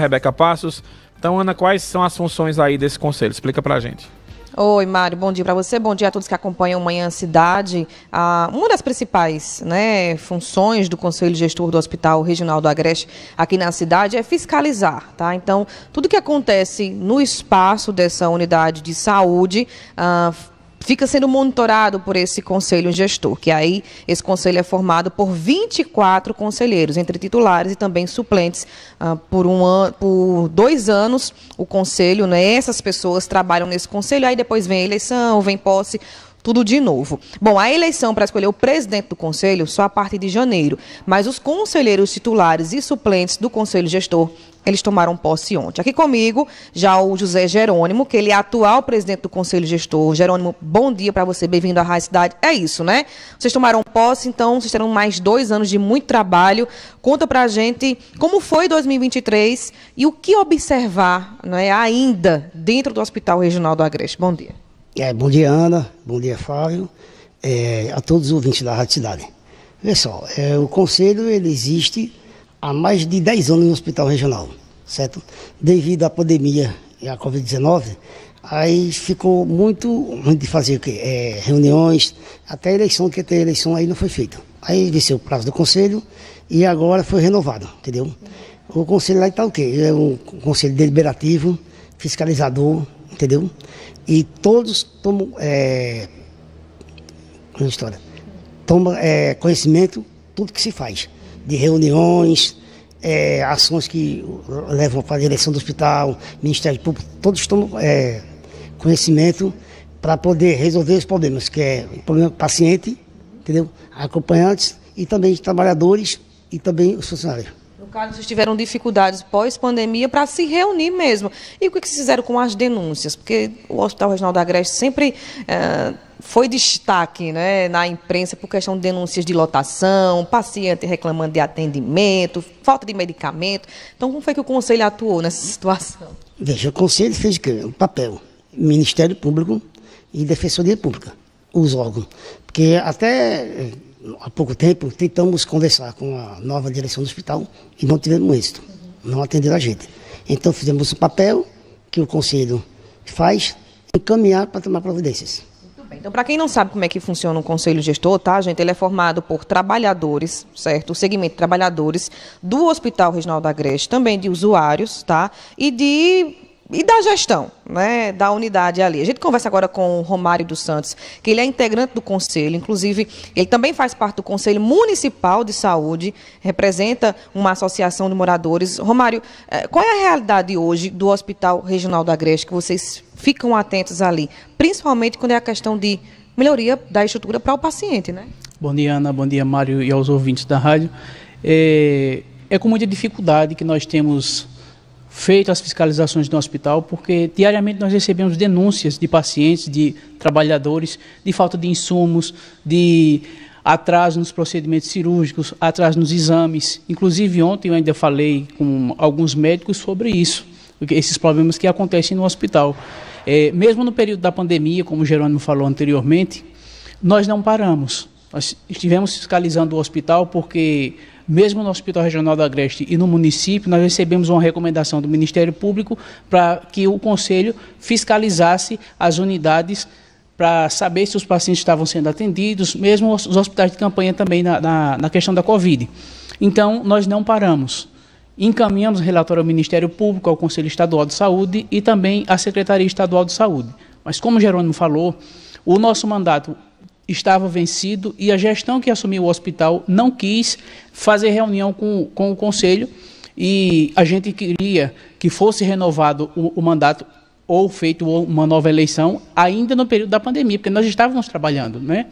Rebeca Passos. Então, Ana, quais são as funções aí desse conselho? Explica pra gente. Oi, Mário, bom dia para você, bom dia a todos que acompanham Manhã Cidade. Ah, uma das principais né, funções do Conselho Gestor do Hospital Regional do Agreste aqui na cidade é fiscalizar, tá? Então, tudo que acontece no espaço dessa unidade de saúde, ah, fica sendo monitorado por esse conselho gestor, que aí esse conselho é formado por 24 conselheiros, entre titulares e também suplentes. Ah, por, um an, por dois anos, o conselho, né, essas pessoas trabalham nesse conselho, aí depois vem eleição, vem posse tudo de novo. Bom, a eleição para escolher o presidente do conselho só a partir de janeiro, mas os conselheiros titulares e suplentes do conselho gestor eles tomaram posse ontem. Aqui comigo, já o José Jerônimo, que ele é atual presidente do Conselho Gestor. Jerônimo, bom dia para você, bem-vindo à Rádio Cidade. É isso, né? Vocês tomaram posse, então vocês terão mais dois anos de muito trabalho. Conta para a gente como foi 2023 e o que observar né, ainda dentro do Hospital Regional do Agreste. Bom dia. É, bom dia, Ana. Bom dia, Fábio. É, a todos os ouvintes da Rádio Cidade. Olha é, o Conselho ele existe há mais de 10 anos no Hospital Regional, certo? Devido à pandemia e à Covid-19, aí ficou muito de fazer o quê? É, reuniões, até a eleição, que até eleição aí não foi feita. Aí venceu o prazo do Conselho e agora foi renovado, entendeu? O Conselho lá está o quê? É um Conselho Deliberativo, Fiscalizador, entendeu? E todos tomam é, é história, tomam é, conhecimento tudo que se faz, de reuniões, é, ações que levam para a direção do hospital, Ministério Público, todos tomam é, conhecimento para poder resolver os problemas, que é o problema paciente, entendeu? acompanhantes e também trabalhadores e também os funcionários. No caso, vocês tiveram dificuldades pós-pandemia para se reunir mesmo. E o que vocês fizeram com as denúncias? Porque o Hospital Regional da Grécia sempre é, foi destaque né, na imprensa por questão de denúncias de lotação, paciente reclamando de atendimento, falta de medicamento. Então, como foi que o Conselho atuou nessa situação? Veja, o Conselho fez um papel. Ministério Público e Defensoria Pública, os órgãos. Porque até eh, há pouco tempo, tentamos conversar com a nova direção do hospital e não tivemos êxito, não atenderam a gente. Então fizemos o papel que o conselho faz, encaminhar para tomar providências. Então, para quem não sabe como é que funciona o conselho gestor, tá, gente? Ele é formado por trabalhadores, certo? O segmento de trabalhadores do Hospital Regional da Agreste, também de usuários, tá? E de e da gestão né, da unidade ali. A gente conversa agora com o Romário dos Santos, que ele é integrante do Conselho, inclusive ele também faz parte do Conselho Municipal de Saúde, representa uma associação de moradores. Romário, eh, qual é a realidade hoje do Hospital Regional da Agreste, que vocês ficam atentos ali, principalmente quando é a questão de melhoria da estrutura para o paciente, né? Bom dia, Ana, bom dia, Mário, e aos ouvintes da rádio. É, é com muita dificuldade que nós temos feito as fiscalizações no hospital, porque diariamente nós recebemos denúncias de pacientes, de trabalhadores, de falta de insumos, de atraso nos procedimentos cirúrgicos, atraso nos exames. Inclusive, ontem eu ainda falei com alguns médicos sobre isso, esses problemas que acontecem no hospital. É, mesmo no período da pandemia, como o Jerônimo falou anteriormente, nós não paramos. Nós estivemos fiscalizando o hospital porque, mesmo no Hospital Regional da Agreste e no município, nós recebemos uma recomendação do Ministério Público para que o Conselho fiscalizasse as unidades para saber se os pacientes estavam sendo atendidos, mesmo os hospitais de campanha também na, na, na questão da Covid. Então, nós não paramos. Encaminhamos o relatório ao Ministério Público, ao Conselho Estadual de Saúde e também à Secretaria Estadual de Saúde. Mas, como o Jerônimo falou, o nosso mandato estava vencido e a gestão que assumiu o hospital não quis fazer reunião com, com o conselho e a gente queria que fosse renovado o, o mandato ou feito uma nova eleição ainda no período da pandemia, porque nós estávamos trabalhando, né?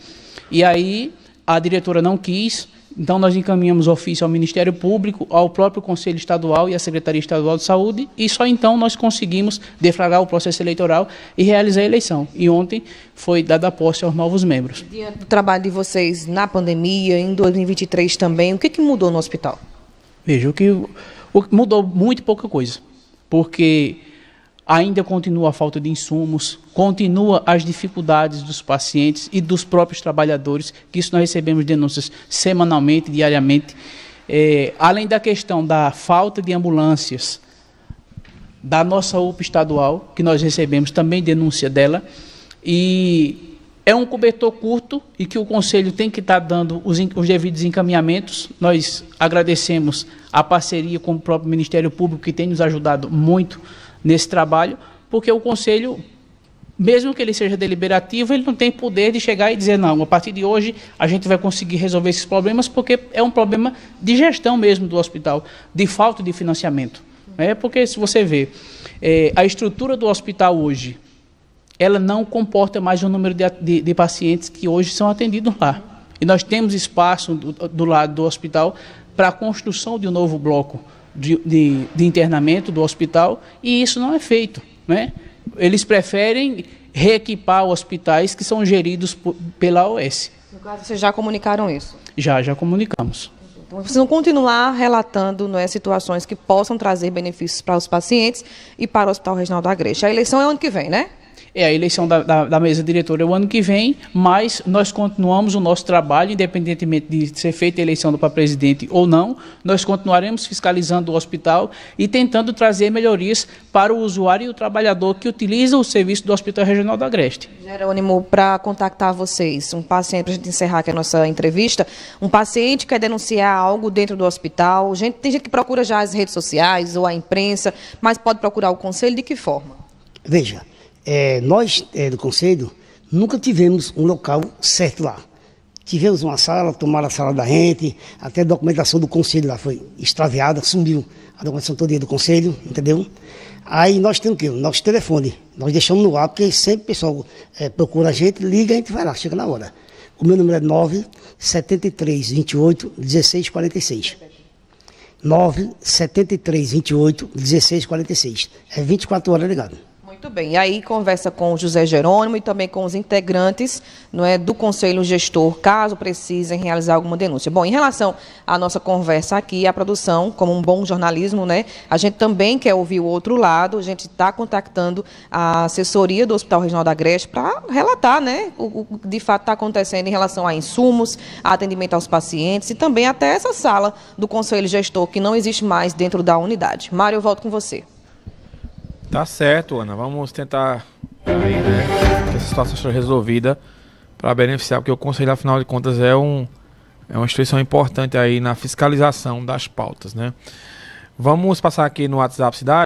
E aí a diretora não quis, então, nós encaminhamos ofício ao Ministério Público, ao próprio Conselho Estadual e à Secretaria Estadual de Saúde, e só então nós conseguimos deflagrar o processo eleitoral e realizar a eleição. E ontem foi dada posse aos novos membros. Diante do trabalho de vocês na pandemia, em 2023 também, o que, que mudou no hospital? Veja, o que o, mudou muito pouca coisa, porque ainda continua a falta de insumos, continua as dificuldades dos pacientes e dos próprios trabalhadores, que isso nós recebemos denúncias semanalmente, diariamente. É, além da questão da falta de ambulâncias da nossa UPA estadual, que nós recebemos também denúncia dela, e é um cobertor curto e que o Conselho tem que estar dando os, os devidos encaminhamentos. Nós agradecemos a parceria com o próprio Ministério Público, que tem nos ajudado muito nesse trabalho, porque o Conselho, mesmo que ele seja deliberativo, ele não tem poder de chegar e dizer, não, a partir de hoje a gente vai conseguir resolver esses problemas, porque é um problema de gestão mesmo do hospital, de falta de financiamento. É Porque se você vê, é, a estrutura do hospital hoje, ela não comporta mais o número de, de, de pacientes que hoje são atendidos lá. E nós temos espaço do, do lado do hospital para a construção de um novo bloco de, de, de internamento do hospital, e isso não é feito. Né? Eles preferem reequipar hospitais que são geridos pela OS. No caso, vocês já comunicaram isso? Já, já comunicamos. Então, precisam continuar relatando né, situações que possam trazer benefícios para os pacientes e para o Hospital Regional da Grexa. A eleição é ano que vem, né? é a eleição da, da, da, mesa diretora o ano que vem, mas nós continuamos o nosso trabalho, independentemente de ser feita a eleição para presidente ou não, nós continuaremos fiscalizando o hospital e tentando trazer melhorias para o usuário e o trabalhador que utiliza o serviço do Hospital Regional da Agreste. Jerônimo, para contactar vocês, um paciente, para a gente encerrar aqui a nossa entrevista, um paciente quer denunciar algo dentro do hospital, gente, tem gente que procura já as redes sociais ou a imprensa, mas pode procurar o conselho de que forma? Veja, é, nós é, do Conselho nunca tivemos um local certo lá. Tivemos uma sala, tomaram a sala da gente, até a documentação do conselho lá foi extraviada, sumiu a documentação toda do conselho, entendeu? Aí nós temos o quê? Nosso telefone. Nós deixamos no ar, porque sempre o pessoal é, procura a gente, liga, a gente vai lá, chega na hora. O meu número é 973 28 1646. 973 28 1646. É 24 horas ligado. Muito bem. E aí conversa com o José Jerônimo e também com os integrantes não é, do Conselho Gestor, caso precisem realizar alguma denúncia. Bom, em relação à nossa conversa aqui, a produção, como um bom jornalismo, né, a gente também quer ouvir o outro lado, a gente está contactando a assessoria do Hospital Regional da Agreste para relatar né, o, o que de fato está acontecendo em relação a insumos, a atendimento aos pacientes e também até essa sala do Conselho Gestor, que não existe mais dentro da unidade. Mário, eu volto com você. Tá certo, Ana. Vamos tentar aí, né, que essa situação seja resolvida para beneficiar, porque o Conselho, afinal de contas, é, um, é uma instituição importante aí na fiscalização das pautas, né? Vamos passar aqui no WhatsApp Cidade.